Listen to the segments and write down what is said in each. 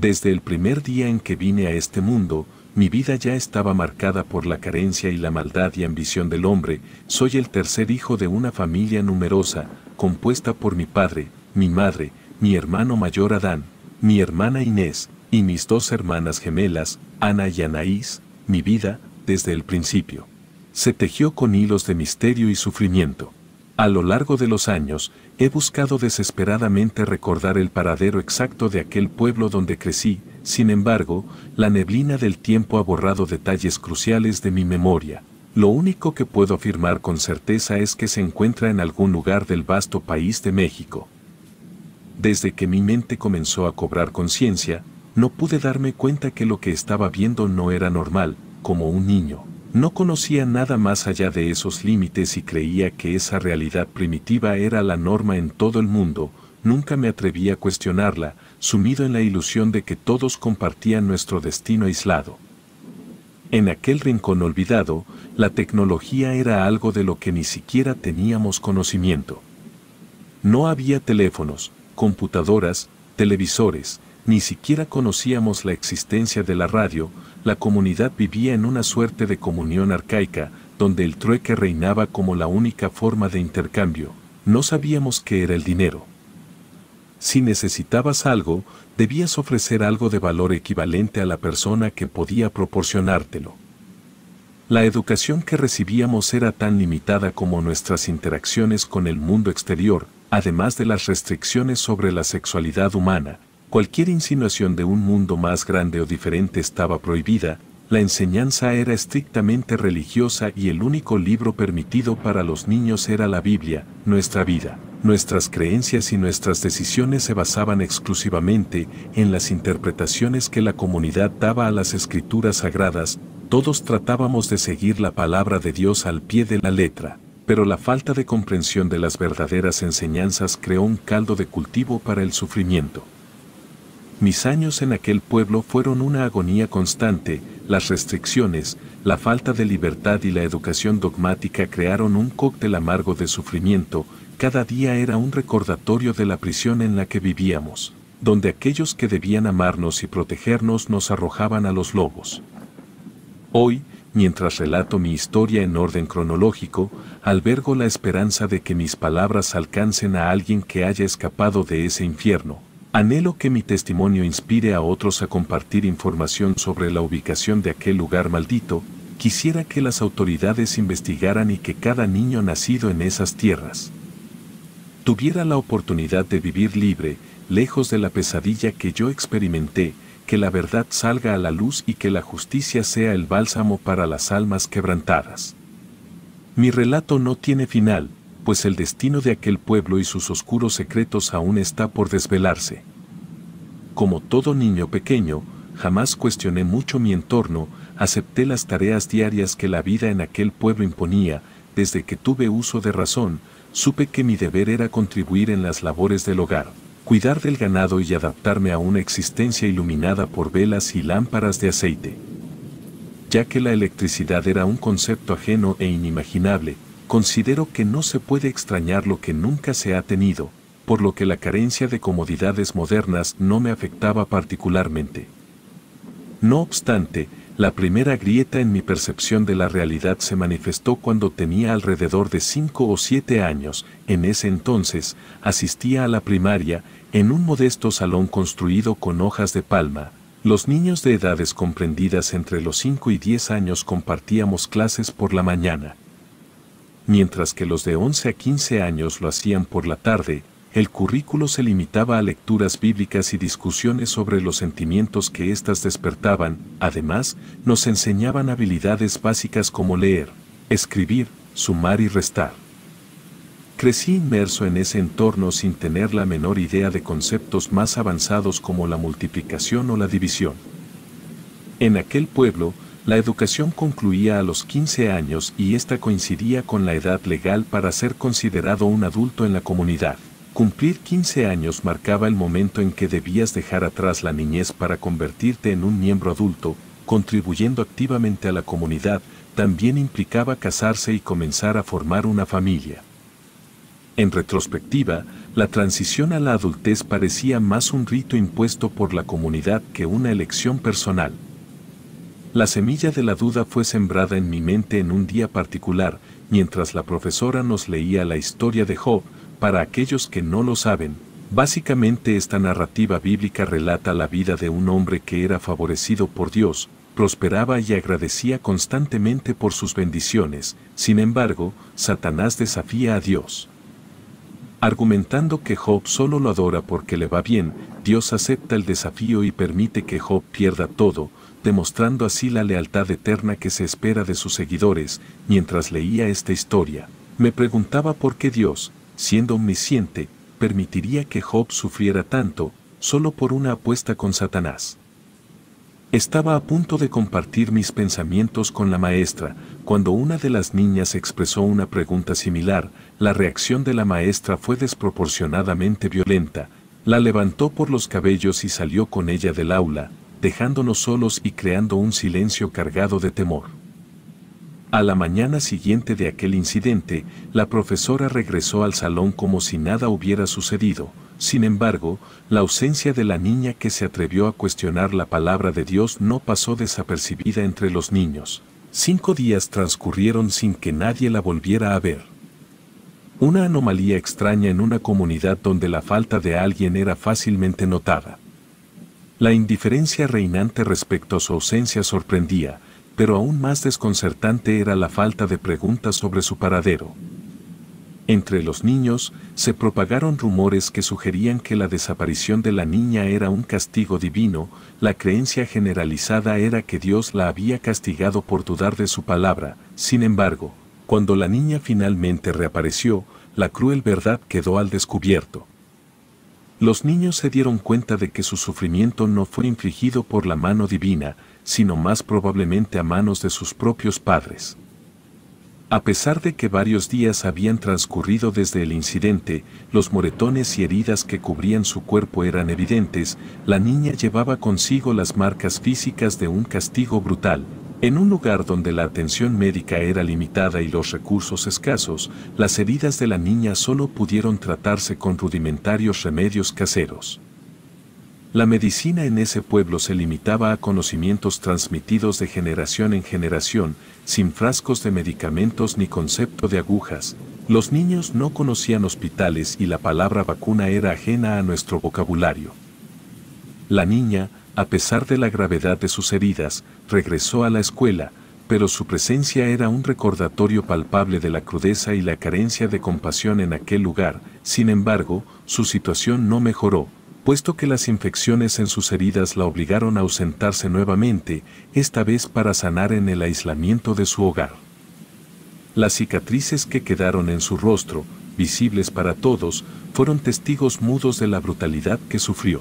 Desde el primer día en que vine a este mundo, mi vida ya estaba marcada por la carencia y la maldad y ambición del hombre, soy el tercer hijo de una familia numerosa, compuesta por mi padre, mi madre, mi hermano mayor Adán, mi hermana Inés, y mis dos hermanas gemelas, Ana y Anaís, mi vida, desde el principio. Se tejió con hilos de misterio y sufrimiento. A lo largo de los años, he buscado desesperadamente recordar el paradero exacto de aquel pueblo donde crecí, sin embargo, la neblina del tiempo ha borrado detalles cruciales de mi memoria. Lo único que puedo afirmar con certeza es que se encuentra en algún lugar del vasto país de México. Desde que mi mente comenzó a cobrar conciencia, no pude darme cuenta que lo que estaba viendo no era normal, como un niño. No conocía nada más allá de esos límites y creía que esa realidad primitiva era la norma en todo el mundo, nunca me atreví a cuestionarla, sumido en la ilusión de que todos compartían nuestro destino aislado. En aquel rincón olvidado, la tecnología era algo de lo que ni siquiera teníamos conocimiento. No había teléfonos, computadoras, televisores, ni siquiera conocíamos la existencia de la radio, la comunidad vivía en una suerte de comunión arcaica, donde el trueque reinaba como la única forma de intercambio. No sabíamos qué era el dinero. Si necesitabas algo, debías ofrecer algo de valor equivalente a la persona que podía proporcionártelo. La educación que recibíamos era tan limitada como nuestras interacciones con el mundo exterior, además de las restricciones sobre la sexualidad humana, Cualquier insinuación de un mundo más grande o diferente estaba prohibida, la enseñanza era estrictamente religiosa y el único libro permitido para los niños era la Biblia, nuestra vida. Nuestras creencias y nuestras decisiones se basaban exclusivamente en las interpretaciones que la comunidad daba a las escrituras sagradas, todos tratábamos de seguir la palabra de Dios al pie de la letra, pero la falta de comprensión de las verdaderas enseñanzas creó un caldo de cultivo para el sufrimiento. Mis años en aquel pueblo fueron una agonía constante, las restricciones, la falta de libertad y la educación dogmática crearon un cóctel amargo de sufrimiento, cada día era un recordatorio de la prisión en la que vivíamos, donde aquellos que debían amarnos y protegernos nos arrojaban a los lobos. Hoy, mientras relato mi historia en orden cronológico, albergo la esperanza de que mis palabras alcancen a alguien que haya escapado de ese infierno, Anhelo que mi testimonio inspire a otros a compartir información sobre la ubicación de aquel lugar maldito, quisiera que las autoridades investigaran y que cada niño nacido en esas tierras tuviera la oportunidad de vivir libre, lejos de la pesadilla que yo experimenté, que la verdad salga a la luz y que la justicia sea el bálsamo para las almas quebrantadas. Mi relato no tiene final, pues el destino de aquel pueblo y sus oscuros secretos aún está por desvelarse. Como todo niño pequeño, jamás cuestioné mucho mi entorno, acepté las tareas diarias que la vida en aquel pueblo imponía, desde que tuve uso de razón, supe que mi deber era contribuir en las labores del hogar, cuidar del ganado y adaptarme a una existencia iluminada por velas y lámparas de aceite. Ya que la electricidad era un concepto ajeno e inimaginable, considero que no se puede extrañar lo que nunca se ha tenido, por lo que la carencia de comodidades modernas no me afectaba particularmente. No obstante, la primera grieta en mi percepción de la realidad se manifestó cuando tenía alrededor de 5 o 7 años. En ese entonces, asistía a la primaria en un modesto salón construido con hojas de palma. Los niños de edades comprendidas entre los 5 y 10 años compartíamos clases por la mañana mientras que los de 11 a 15 años lo hacían por la tarde, el currículo se limitaba a lecturas bíblicas y discusiones sobre los sentimientos que éstas despertaban, además nos enseñaban habilidades básicas como leer, escribir, sumar y restar. Crecí inmerso en ese entorno sin tener la menor idea de conceptos más avanzados como la multiplicación o la división. En aquel pueblo, la educación concluía a los 15 años y esta coincidía con la edad legal para ser considerado un adulto en la comunidad. Cumplir 15 años marcaba el momento en que debías dejar atrás la niñez para convertirte en un miembro adulto, contribuyendo activamente a la comunidad, también implicaba casarse y comenzar a formar una familia. En retrospectiva, la transición a la adultez parecía más un rito impuesto por la comunidad que una elección personal. La semilla de la duda fue sembrada en mi mente en un día particular, mientras la profesora nos leía la historia de Job, para aquellos que no lo saben, básicamente esta narrativa bíblica relata la vida de un hombre que era favorecido por Dios, prosperaba y agradecía constantemente por sus bendiciones, sin embargo, Satanás desafía a Dios. Argumentando que Job solo lo adora porque le va bien, Dios acepta el desafío y permite que Job pierda todo, demostrando así la lealtad eterna que se espera de sus seguidores, mientras leía esta historia, me preguntaba por qué Dios, siendo omnisciente, permitiría que Job sufriera tanto, solo por una apuesta con Satanás. Estaba a punto de compartir mis pensamientos con la maestra, cuando una de las niñas expresó una pregunta similar, la reacción de la maestra fue desproporcionadamente violenta, la levantó por los cabellos y salió con ella del aula, dejándonos solos y creando un silencio cargado de temor. A la mañana siguiente de aquel incidente, la profesora regresó al salón como si nada hubiera sucedido, sin embargo, la ausencia de la niña que se atrevió a cuestionar la palabra de Dios no pasó desapercibida entre los niños. Cinco días transcurrieron sin que nadie la volviera a ver. Una anomalía extraña en una comunidad donde la falta de alguien era fácilmente notada. La indiferencia reinante respecto a su ausencia sorprendía, pero aún más desconcertante era la falta de preguntas sobre su paradero. Entre los niños se propagaron rumores que sugerían que la desaparición de la niña era un castigo divino, la creencia generalizada era que Dios la había castigado por dudar de su palabra, sin embargo, cuando la niña finalmente reapareció, la cruel verdad quedó al descubierto. Los niños se dieron cuenta de que su sufrimiento no fue infligido por la mano divina, sino más probablemente a manos de sus propios padres. A pesar de que varios días habían transcurrido desde el incidente, los moretones y heridas que cubrían su cuerpo eran evidentes, la niña llevaba consigo las marcas físicas de un castigo brutal, en un lugar donde la atención médica era limitada y los recursos escasos, las heridas de la niña solo pudieron tratarse con rudimentarios remedios caseros. La medicina en ese pueblo se limitaba a conocimientos transmitidos de generación en generación, sin frascos de medicamentos ni concepto de agujas. Los niños no conocían hospitales y la palabra vacuna era ajena a nuestro vocabulario. La niña, a pesar de la gravedad de sus heridas, regresó a la escuela, pero su presencia era un recordatorio palpable de la crudeza y la carencia de compasión en aquel lugar, sin embargo, su situación no mejoró, puesto que las infecciones en sus heridas la obligaron a ausentarse nuevamente, esta vez para sanar en el aislamiento de su hogar. Las cicatrices que quedaron en su rostro, visibles para todos, fueron testigos mudos de la brutalidad que sufrió.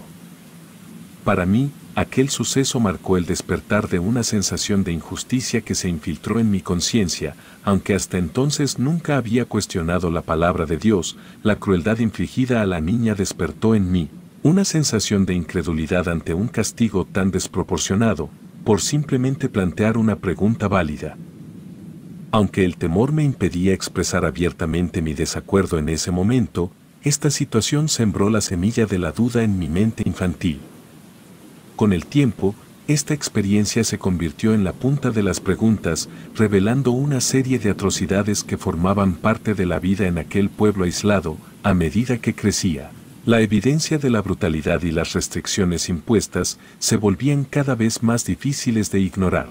Para mí, aquel suceso marcó el despertar de una sensación de injusticia que se infiltró en mi conciencia, aunque hasta entonces nunca había cuestionado la palabra de Dios, la crueldad infligida a la niña despertó en mí, una sensación de incredulidad ante un castigo tan desproporcionado, por simplemente plantear una pregunta válida. Aunque el temor me impedía expresar abiertamente mi desacuerdo en ese momento, esta situación sembró la semilla de la duda en mi mente infantil. Con el tiempo, esta experiencia se convirtió en la punta de las preguntas, revelando una serie de atrocidades que formaban parte de la vida en aquel pueblo aislado, a medida que crecía. La evidencia de la brutalidad y las restricciones impuestas se volvían cada vez más difíciles de ignorar.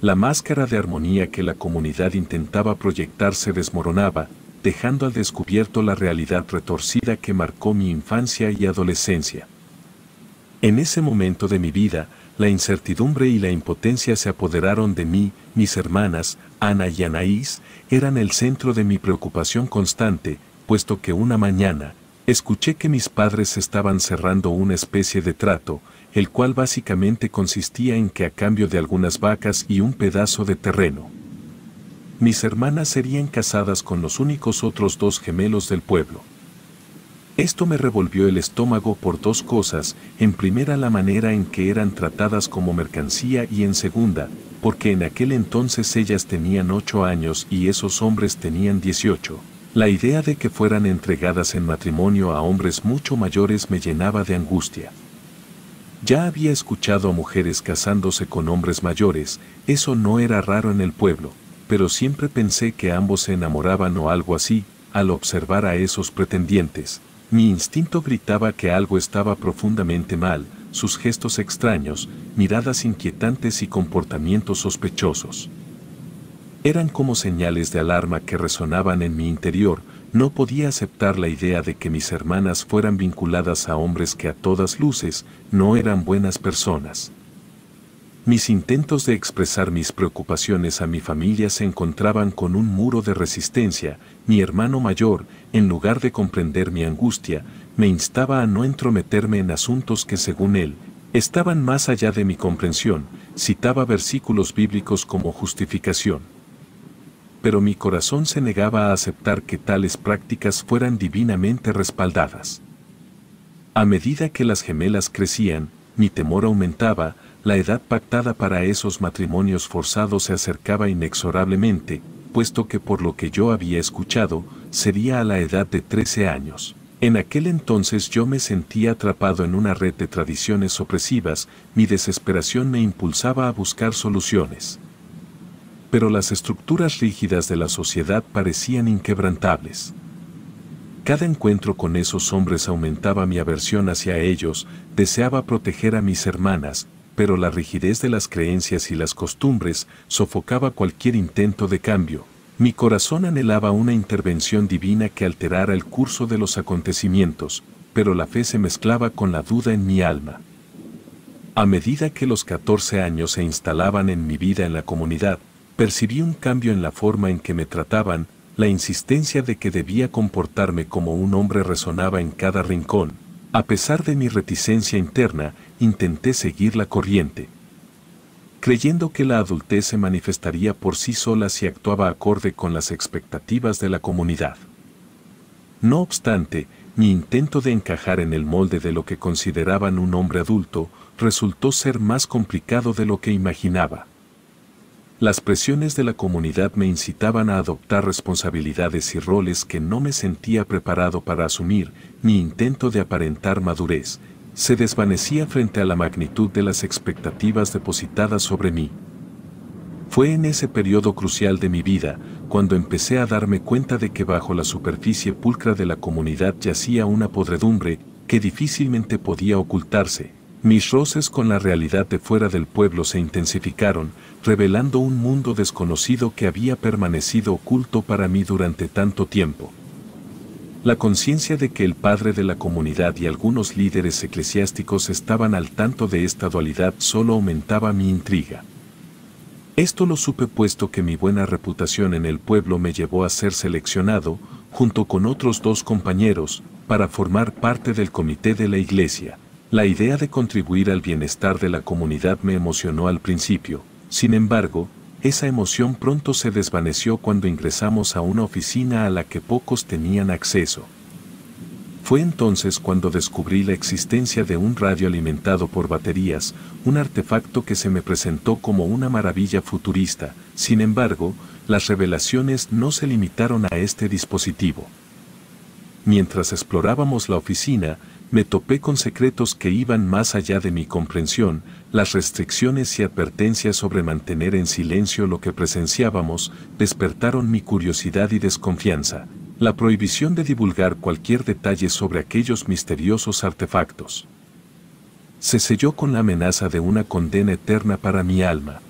La máscara de armonía que la comunidad intentaba proyectar se desmoronaba, dejando al descubierto la realidad retorcida que marcó mi infancia y adolescencia. En ese momento de mi vida, la incertidumbre y la impotencia se apoderaron de mí, mis hermanas, Ana y Anaís, eran el centro de mi preocupación constante, puesto que una mañana, escuché que mis padres estaban cerrando una especie de trato, el cual básicamente consistía en que a cambio de algunas vacas y un pedazo de terreno, mis hermanas serían casadas con los únicos otros dos gemelos del pueblo. Esto me revolvió el estómago por dos cosas, en primera la manera en que eran tratadas como mercancía y en segunda, porque en aquel entonces ellas tenían ocho años y esos hombres tenían 18. La idea de que fueran entregadas en matrimonio a hombres mucho mayores me llenaba de angustia. Ya había escuchado a mujeres casándose con hombres mayores, eso no era raro en el pueblo, pero siempre pensé que ambos se enamoraban o algo así, al observar a esos pretendientes, mi instinto gritaba que algo estaba profundamente mal, sus gestos extraños, miradas inquietantes y comportamientos sospechosos. Eran como señales de alarma que resonaban en mi interior, no podía aceptar la idea de que mis hermanas fueran vinculadas a hombres que a todas luces no eran buenas personas. Mis intentos de expresar mis preocupaciones a mi familia se encontraban con un muro de resistencia. Mi hermano mayor, en lugar de comprender mi angustia, me instaba a no entrometerme en asuntos que según él, estaban más allá de mi comprensión, citaba versículos bíblicos como justificación. Pero mi corazón se negaba a aceptar que tales prácticas fueran divinamente respaldadas. A medida que las gemelas crecían, mi temor aumentaba, la edad pactada para esos matrimonios forzados se acercaba inexorablemente, puesto que por lo que yo había escuchado, sería a la edad de 13 años. En aquel entonces yo me sentía atrapado en una red de tradiciones opresivas, mi desesperación me impulsaba a buscar soluciones. Pero las estructuras rígidas de la sociedad parecían inquebrantables. Cada encuentro con esos hombres aumentaba mi aversión hacia ellos, deseaba proteger a mis hermanas, pero la rigidez de las creencias y las costumbres sofocaba cualquier intento de cambio. Mi corazón anhelaba una intervención divina que alterara el curso de los acontecimientos, pero la fe se mezclaba con la duda en mi alma. A medida que los 14 años se instalaban en mi vida en la comunidad, percibí un cambio en la forma en que me trataban, la insistencia de que debía comportarme como un hombre resonaba en cada rincón, a pesar de mi reticencia interna, intenté seguir la corriente. Creyendo que la adultez se manifestaría por sí sola si actuaba acorde con las expectativas de la comunidad. No obstante, mi intento de encajar en el molde de lo que consideraban un hombre adulto resultó ser más complicado de lo que imaginaba. Las presiones de la comunidad me incitaban a adoptar responsabilidades y roles que no me sentía preparado para asumir mi intento de aparentar madurez, se desvanecía frente a la magnitud de las expectativas depositadas sobre mí. Fue en ese periodo crucial de mi vida cuando empecé a darme cuenta de que bajo la superficie pulcra de la comunidad yacía una podredumbre que difícilmente podía ocultarse. Mis roces con la realidad de fuera del pueblo se intensificaron, revelando un mundo desconocido que había permanecido oculto para mí durante tanto tiempo. La conciencia de que el padre de la comunidad y algunos líderes eclesiásticos estaban al tanto de esta dualidad solo aumentaba mi intriga. Esto lo supe puesto que mi buena reputación en el pueblo me llevó a ser seleccionado, junto con otros dos compañeros, para formar parte del comité de la iglesia. La idea de contribuir al bienestar de la comunidad me emocionó al principio, sin embargo, esa emoción pronto se desvaneció cuando ingresamos a una oficina a la que pocos tenían acceso. Fue entonces cuando descubrí la existencia de un radio alimentado por baterías, un artefacto que se me presentó como una maravilla futurista, sin embargo, las revelaciones no se limitaron a este dispositivo. Mientras explorábamos la oficina, me topé con secretos que iban más allá de mi comprensión, las restricciones y advertencias sobre mantener en silencio lo que presenciábamos despertaron mi curiosidad y desconfianza, la prohibición de divulgar cualquier detalle sobre aquellos misteriosos artefactos. Se selló con la amenaza de una condena eterna para mi alma.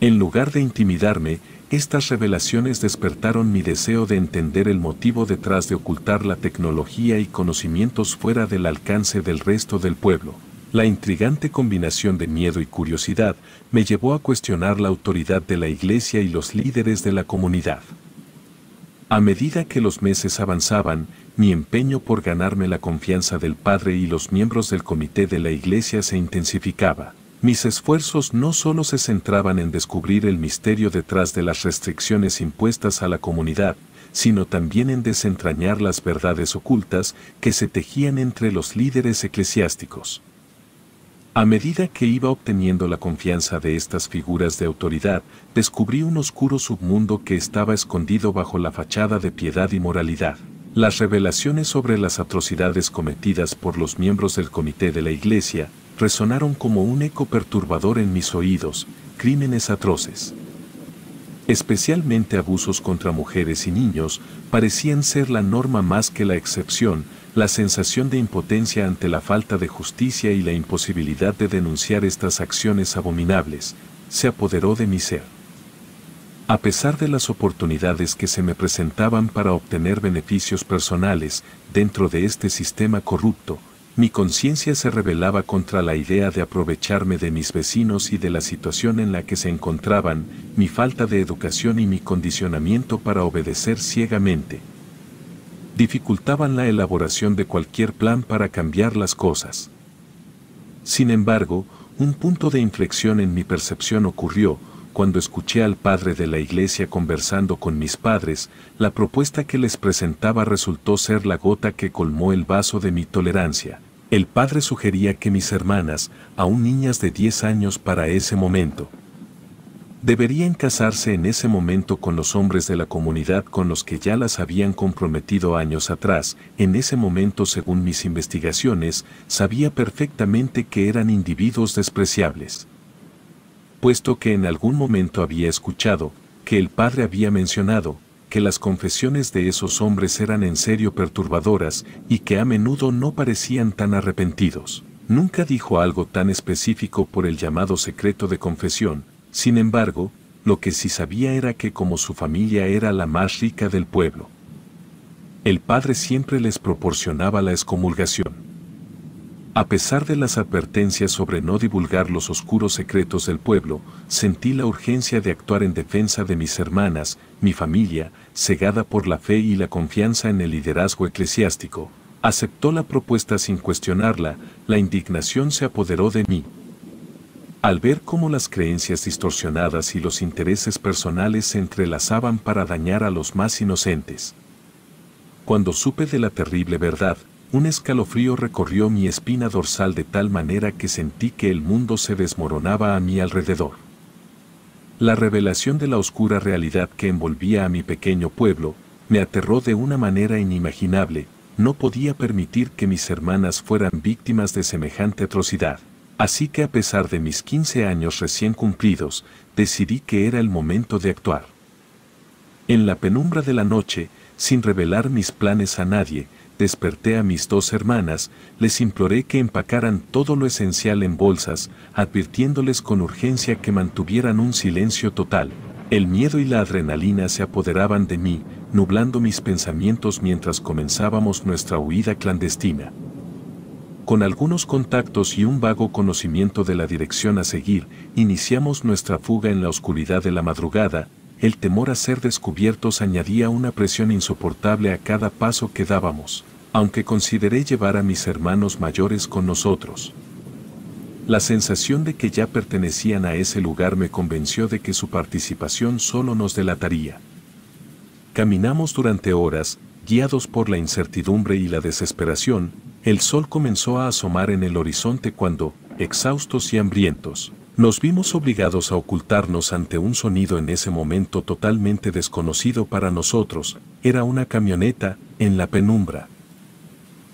En lugar de intimidarme, estas revelaciones despertaron mi deseo de entender el motivo detrás de ocultar la tecnología y conocimientos fuera del alcance del resto del pueblo. La intrigante combinación de miedo y curiosidad me llevó a cuestionar la autoridad de la Iglesia y los líderes de la comunidad. A medida que los meses avanzaban, mi empeño por ganarme la confianza del Padre y los miembros del comité de la Iglesia se intensificaba mis esfuerzos no solo se centraban en descubrir el misterio detrás de las restricciones impuestas a la comunidad, sino también en desentrañar las verdades ocultas que se tejían entre los líderes eclesiásticos. A medida que iba obteniendo la confianza de estas figuras de autoridad, descubrí un oscuro submundo que estaba escondido bajo la fachada de piedad y moralidad. Las revelaciones sobre las atrocidades cometidas por los miembros del comité de la Iglesia, resonaron como un eco perturbador en mis oídos, crímenes atroces. Especialmente abusos contra mujeres y niños parecían ser la norma más que la excepción, la sensación de impotencia ante la falta de justicia y la imposibilidad de denunciar estas acciones abominables, se apoderó de mi ser. A pesar de las oportunidades que se me presentaban para obtener beneficios personales dentro de este sistema corrupto, mi conciencia se rebelaba contra la idea de aprovecharme de mis vecinos y de la situación en la que se encontraban, mi falta de educación y mi condicionamiento para obedecer ciegamente. Dificultaban la elaboración de cualquier plan para cambiar las cosas. Sin embargo, un punto de inflexión en mi percepción ocurrió, cuando escuché al padre de la iglesia conversando con mis padres, la propuesta que les presentaba resultó ser la gota que colmó el vaso de mi tolerancia. El padre sugería que mis hermanas, aún niñas de 10 años para ese momento, deberían casarse en ese momento con los hombres de la comunidad con los que ya las habían comprometido años atrás. En ese momento, según mis investigaciones, sabía perfectamente que eran individuos despreciables puesto que en algún momento había escuchado que el padre había mencionado que las confesiones de esos hombres eran en serio perturbadoras y que a menudo no parecían tan arrepentidos. Nunca dijo algo tan específico por el llamado secreto de confesión, sin embargo, lo que sí sabía era que como su familia era la más rica del pueblo, el padre siempre les proporcionaba la excomulgación. A pesar de las advertencias sobre no divulgar los oscuros secretos del pueblo, sentí la urgencia de actuar en defensa de mis hermanas, mi familia, cegada por la fe y la confianza en el liderazgo eclesiástico. Aceptó la propuesta sin cuestionarla, la indignación se apoderó de mí. Al ver cómo las creencias distorsionadas y los intereses personales se entrelazaban para dañar a los más inocentes. Cuando supe de la terrible verdad, un escalofrío recorrió mi espina dorsal de tal manera que sentí que el mundo se desmoronaba a mi alrededor. La revelación de la oscura realidad que envolvía a mi pequeño pueblo me aterró de una manera inimaginable, no podía permitir que mis hermanas fueran víctimas de semejante atrocidad. Así que a pesar de mis 15 años recién cumplidos, decidí que era el momento de actuar. En la penumbra de la noche, sin revelar mis planes a nadie, desperté a mis dos hermanas, les imploré que empacaran todo lo esencial en bolsas, advirtiéndoles con urgencia que mantuvieran un silencio total. El miedo y la adrenalina se apoderaban de mí, nublando mis pensamientos mientras comenzábamos nuestra huida clandestina. Con algunos contactos y un vago conocimiento de la dirección a seguir, iniciamos nuestra fuga en la oscuridad de la madrugada, el temor a ser descubiertos añadía una presión insoportable a cada paso que dábamos, aunque consideré llevar a mis hermanos mayores con nosotros. La sensación de que ya pertenecían a ese lugar me convenció de que su participación solo nos delataría. Caminamos durante horas, guiados por la incertidumbre y la desesperación, el sol comenzó a asomar en el horizonte cuando, exhaustos y hambrientos, nos vimos obligados a ocultarnos ante un sonido en ese momento totalmente desconocido para nosotros, era una camioneta, en la penumbra.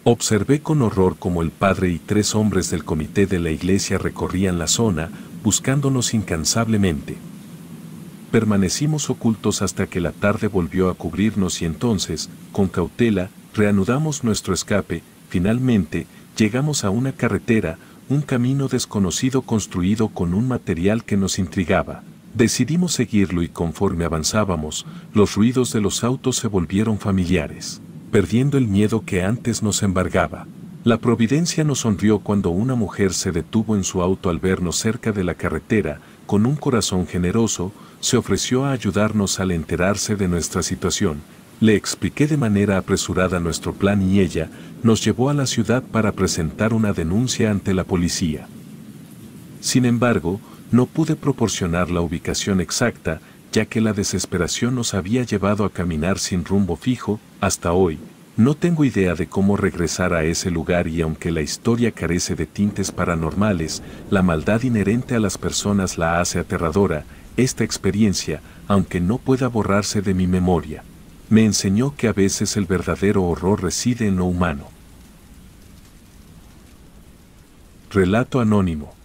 Observé con horror como el padre y tres hombres del comité de la iglesia recorrían la zona, buscándonos incansablemente. Permanecimos ocultos hasta que la tarde volvió a cubrirnos y entonces, con cautela, reanudamos nuestro escape, finalmente, llegamos a una carretera, un camino desconocido construido con un material que nos intrigaba. Decidimos seguirlo y conforme avanzábamos, los ruidos de los autos se volvieron familiares, perdiendo el miedo que antes nos embargaba. La providencia nos sonrió cuando una mujer se detuvo en su auto al vernos cerca de la carretera, con un corazón generoso, se ofreció a ayudarnos al enterarse de nuestra situación, le expliqué de manera apresurada nuestro plan y ella nos llevó a la ciudad para presentar una denuncia ante la policía. Sin embargo, no pude proporcionar la ubicación exacta, ya que la desesperación nos había llevado a caminar sin rumbo fijo hasta hoy. No tengo idea de cómo regresar a ese lugar y aunque la historia carece de tintes paranormales, la maldad inherente a las personas la hace aterradora, esta experiencia, aunque no pueda borrarse de mi memoria me enseñó que a veces el verdadero horror reside en lo humano. Relato anónimo.